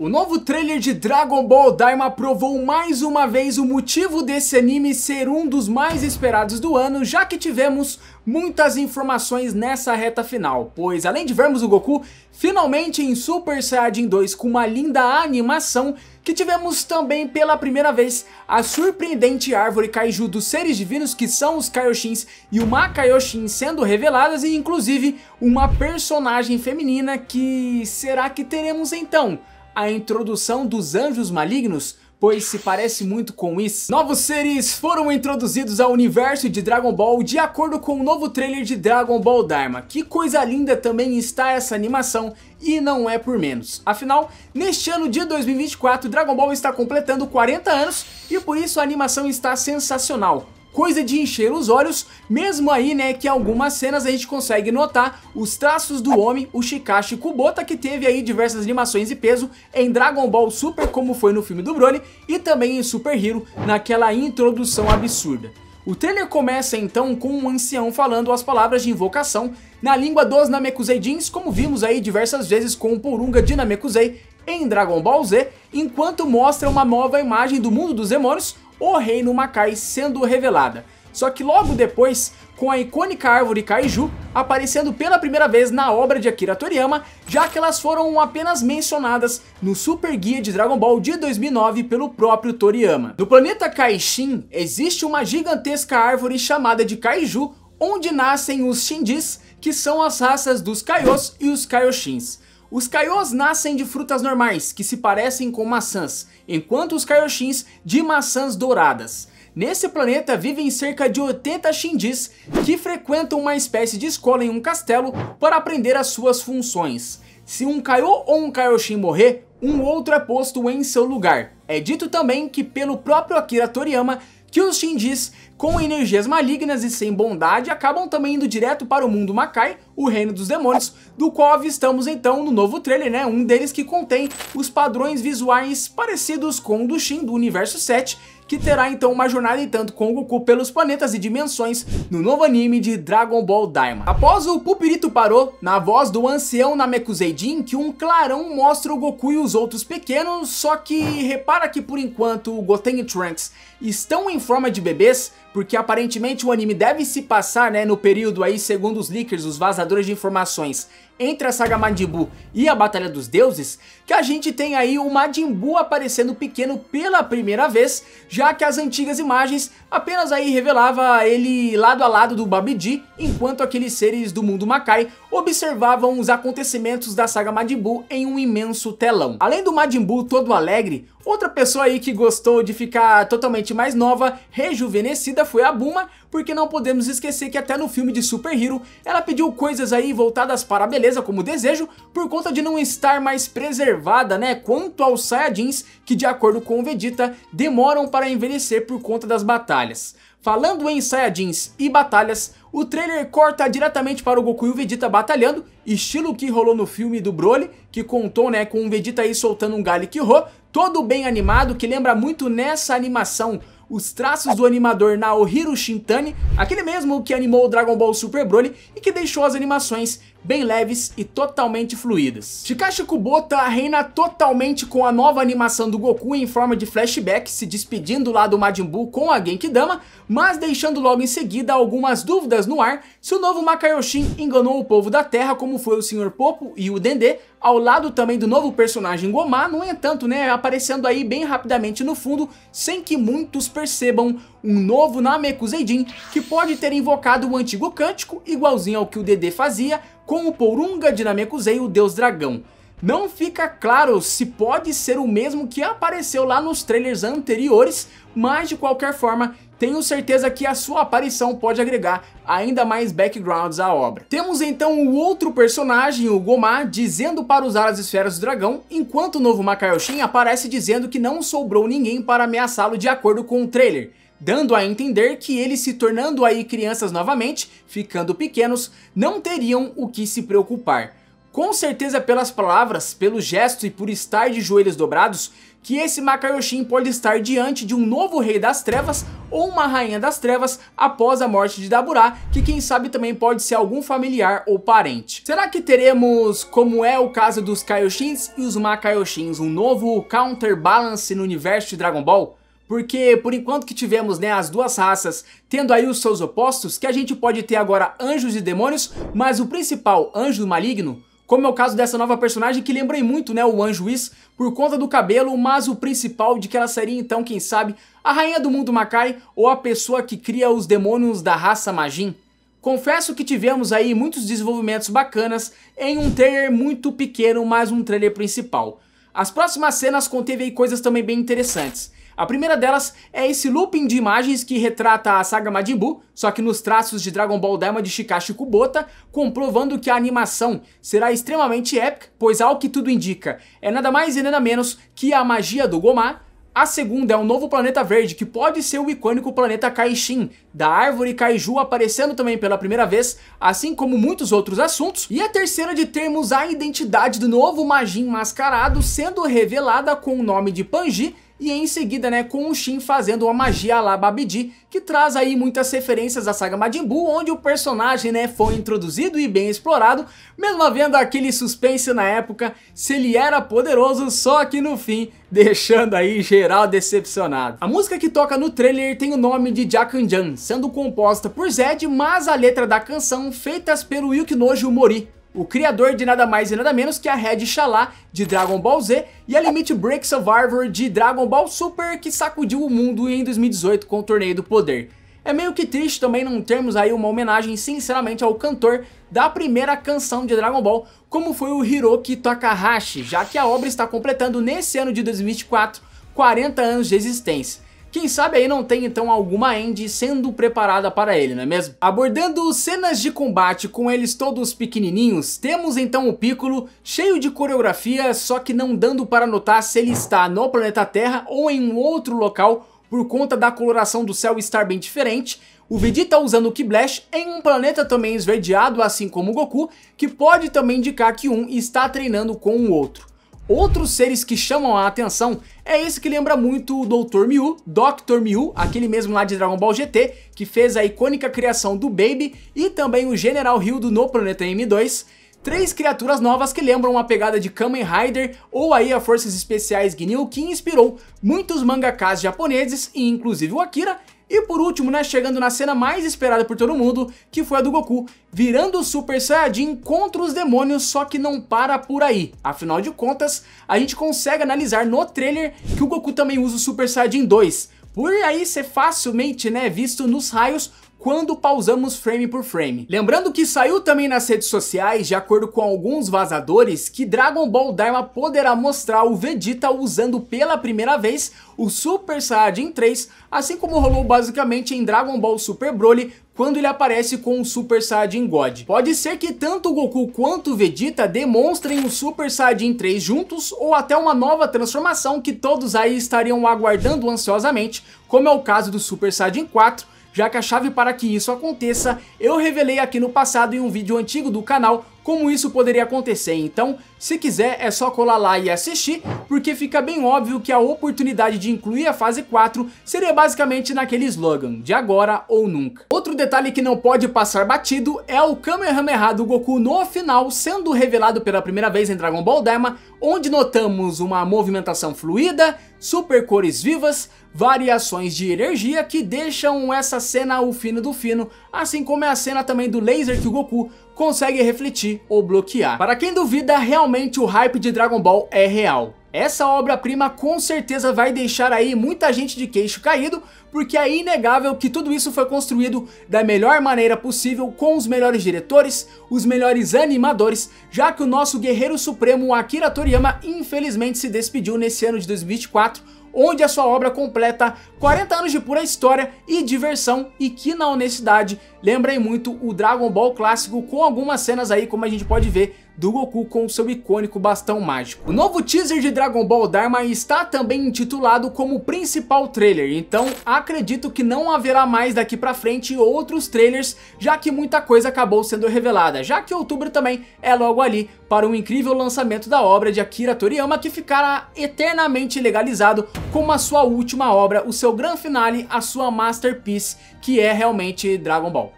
O novo trailer de Dragon Ball Daima provou mais uma vez o motivo desse anime ser um dos mais esperados do ano, já que tivemos muitas informações nessa reta final, pois além de vermos o Goku finalmente em Super Saiyajin 2 com uma linda animação, que tivemos também pela primeira vez a surpreendente árvore kaiju dos seres divinos que são os Kaioshins e o Makaioshin sendo reveladas e inclusive uma personagem feminina que será que teremos então? a introdução dos anjos malignos pois se parece muito com isso. Novos seres foram introduzidos ao universo de Dragon Ball de acordo com o um novo trailer de Dragon Ball Dharma. Que coisa linda também está essa animação e não é por menos. Afinal, neste ano de 2024, Dragon Ball está completando 40 anos e por isso a animação está sensacional coisa de encher os olhos, mesmo aí, né, que algumas cenas a gente consegue notar os traços do homem, o Shikashi Kubota, que teve aí diversas animações e peso em Dragon Ball Super, como foi no filme do Broly, e também em Super Hero, naquela introdução absurda. O trailer começa então com um ancião falando as palavras de invocação na língua dos Namekuseidins, como vimos aí diversas vezes com o Porunga de Namekusei em Dragon Ball Z, enquanto mostra uma nova imagem do mundo dos demônios, o reino Makai sendo revelada. Só que logo depois, com a icônica árvore Kaiju aparecendo pela primeira vez na obra de Akira Toriyama, já que elas foram apenas mencionadas no Super Guia de Dragon Ball de 2009 pelo próprio Toriyama. No planeta Kaishin, existe uma gigantesca árvore chamada de Kaiju, onde nascem os Shinjis, que são as raças dos Kaios e os Kaioshin's. Os Kaios nascem de frutas normais, que se parecem com maçãs, enquanto os Kaioshins de maçãs douradas. Nesse planeta vivem cerca de 80 Shindis, que frequentam uma espécie de escola em um castelo para aprender as suas funções. Se um Kaiô ou um Kaioshin morrer, um outro é posto em seu lugar. É dito também que pelo próprio Akira Toriyama que os Shinjis, com energias malignas e sem bondade, acabam também indo direto para o mundo Makai, o reino dos demônios, do qual avistamos então no novo trailer, né? Um deles que contém os padrões visuais parecidos com o do Shin do universo 7, que terá então uma jornada e tanto com Goku pelos planetas e dimensões no novo anime de Dragon Ball Daima. Após o Pupirito parou, na voz do ancião Namekusei Jin, que um clarão mostra o Goku e os outros pequenos, só que repara que por enquanto o Goten e Trunks estão em forma de bebês, porque aparentemente o anime deve se passar, né, no período aí, segundo os leakers, os vazadores de informações, entre a saga Majin Buu e a Batalha dos Deuses, que a gente tem aí o Majin Buu aparecendo pequeno pela primeira vez, já que as antigas imagens apenas aí revelava ele lado a lado do Babidi, enquanto aqueles seres do mundo Makai observavam os acontecimentos da saga Majin Buu em um imenso telão. Além do Majin Buu todo alegre, outra pessoa aí que gostou de ficar totalmente mais nova, rejuvenescida, foi a Buma, porque não podemos esquecer que até no filme de Super Hero, ela pediu coisas aí voltadas para a beleza como desejo, por conta de não estar mais preservada, né, quanto aos Saiyajins, que de acordo com o Vegeta, demoram para envelhecer por conta das batalhas. Falando em Saiyajins e batalhas, o trailer corta diretamente para o Goku e o Vegeta batalhando, estilo que rolou no filme do Broly, que contou né, com o Vegeta aí soltando um Galikiho, todo bem animado, que lembra muito nessa animação os traços do animador Naohiro Shintani, aquele mesmo que animou o Dragon Ball Super Broly e que deixou as animações bem leves e totalmente fluidas. Chikashi Kubota reina totalmente com a nova animação do Goku em forma de flashback, se despedindo lá do Majin Buu com a Genkidama, mas deixando logo em seguida algumas dúvidas no ar se o novo Makaioshin enganou o povo da Terra como foi o Sr. Popo e o Dendê, ao lado também do novo personagem Gomá, no entanto, né, aparecendo aí bem rapidamente no fundo, sem que muitos percebam um novo Namekuseidin que pode ter invocado o antigo cântico, igualzinho ao que o Dedê fazia, com o Porunga de Namekusei, o Deus Dragão. Não fica claro se pode ser o mesmo que apareceu lá nos trailers anteriores, mas de qualquer forma, tenho certeza que a sua aparição pode agregar ainda mais backgrounds à obra. Temos então o outro personagem, o Gomá, dizendo para usar as esferas do dragão, enquanto o novo Makaioshin aparece dizendo que não sobrou ninguém para ameaçá-lo de acordo com o trailer dando a entender que eles se tornando aí crianças novamente, ficando pequenos, não teriam o que se preocupar. Com certeza pelas palavras, pelo gesto e por estar de joelhos dobrados, que esse Makaioshin pode estar diante de um novo Rei das Trevas ou uma Rainha das Trevas após a morte de Daburá, que quem sabe também pode ser algum familiar ou parente. Será que teremos, como é o caso dos Kaioshins e os Makaioshins, um novo counterbalance no universo de Dragon Ball? Porque por enquanto que tivemos né, as duas raças tendo aí os seus opostos, que a gente pode ter agora anjos e demônios, mas o principal anjo maligno, como é o caso dessa nova personagem que lembrei muito né, o Anjo Is, por conta do cabelo, mas o principal de que ela seria então, quem sabe, a rainha do mundo Makai ou a pessoa que cria os demônios da raça Majin. Confesso que tivemos aí muitos desenvolvimentos bacanas em um trailer muito pequeno, mas um trailer principal. As próximas cenas conteve aí coisas também bem interessantes. A primeira delas é esse looping de imagens que retrata a saga Buu, só que nos traços de Dragon Ball Daima de Shikashi Kubota, comprovando que a animação será extremamente épica, pois ao que tudo indica, é nada mais e nada menos que a magia do Gomá, a segunda é um novo planeta verde, que pode ser o icônico planeta Kaishin, da árvore Kaiju aparecendo também pela primeira vez, assim como muitos outros assuntos. E a terceira de termos a identidade do novo Majin mascarado sendo revelada com o nome de Panji, e em seguida, né, com o Shin fazendo uma magia lá Babidi, que traz aí muitas referências à saga Majin Buu, onde o personagem, né, foi introduzido e bem explorado, mesmo havendo aquele suspense na época se ele era poderoso, só que no fim deixando aí geral decepcionado. A música que toca no trailer tem o nome de Jakunjan, sendo composta por Zed, mas a letra da canção feitas pelo Yukinojo Mori, o criador de nada mais e nada menos que a Red Shala de Dragon Ball Z e a Limit Breaks of de Dragon Ball Super que sacudiu o mundo em 2018 com o Torneio do Poder. É meio que triste também não termos aí uma homenagem sinceramente ao cantor da primeira canção de Dragon Ball, como foi o Hiroki Takahashi, já que a obra está completando nesse ano de 2024 40 anos de existência. Quem sabe aí não tem então alguma end sendo preparada para ele, não é mesmo? Abordando cenas de combate com eles todos pequenininhos, temos então o Piccolo cheio de coreografia, só que não dando para notar se ele está no planeta Terra ou em um outro local por conta da coloração do céu estar bem diferente, o Vegeta tá usando o Kiblash em um planeta também esverdeado, assim como o Goku, que pode também indicar que um está treinando com o outro. Outros seres que chamam a atenção é esse que lembra muito o Dr. Mew, Dr. Mew, aquele mesmo lá de Dragon Ball GT, que fez a icônica criação do Baby e também o General Hildo no Planeta M2, Três criaturas novas que lembram a pegada de Kamen Rider ou aí a Forças Especiais Ginyu que inspirou muitos mangakas japoneses e inclusive o Akira e por último, né, chegando na cena mais esperada por todo mundo, que foi a do Goku, virando o Super Saiyajin contra os demônios, só que não para por aí. Afinal de contas, a gente consegue analisar no trailer que o Goku também usa o Super Saiyajin 2, por aí ser facilmente, né, visto nos raios quando pausamos frame por frame. Lembrando que saiu também nas redes sociais, de acordo com alguns vazadores, que Dragon Ball Daima poderá mostrar o Vegeta usando pela primeira vez o Super Saiyajin 3, assim como rolou basicamente em Dragon Ball Super Broly, quando ele aparece com o Super Saiyajin God. Pode ser que tanto Goku quanto Vegeta demonstrem o Super Saiyajin 3 juntos ou até uma nova transformação que todos aí estariam aguardando ansiosamente, como é o caso do Super Saiyajin 4, já que a chave para que isso aconteça eu revelei aqui no passado em um vídeo antigo do canal como isso poderia acontecer, então se quiser é só colar lá e assistir, porque fica bem óbvio que a oportunidade de incluir a fase 4 seria basicamente naquele slogan, de agora ou nunca. Outro detalhe que não pode passar batido é o Kamehameha do Goku no final sendo revelado pela primeira vez em Dragon Ball Dema, onde notamos uma movimentação fluida, super cores vivas, variações de energia que deixam essa cena o fino do fino, assim como é a cena também do laser que o Goku consegue refletir ou bloquear. Para quem duvida, realmente o hype de Dragon Ball é real. Essa obra-prima com certeza vai deixar aí muita gente de queixo caído, porque é inegável que tudo isso foi construído da melhor maneira possível com os melhores diretores, os melhores animadores, já que o nosso guerreiro supremo Akira Toriyama infelizmente se despediu nesse ano de 2024 onde a sua obra completa 40 anos de pura história e diversão e que na honestidade lembrem muito o Dragon Ball clássico com algumas cenas aí como a gente pode ver do Goku com seu icônico bastão mágico. O novo teaser de Dragon Ball Dharma está também intitulado como principal trailer, então acredito que não haverá mais daqui pra frente outros trailers, já que muita coisa acabou sendo revelada, já que outubro também é logo ali para um incrível lançamento da obra de Akira Toriyama que ficará eternamente legalizado como a sua última obra, o seu grande finale, a sua masterpiece, que é realmente Dragon Ball.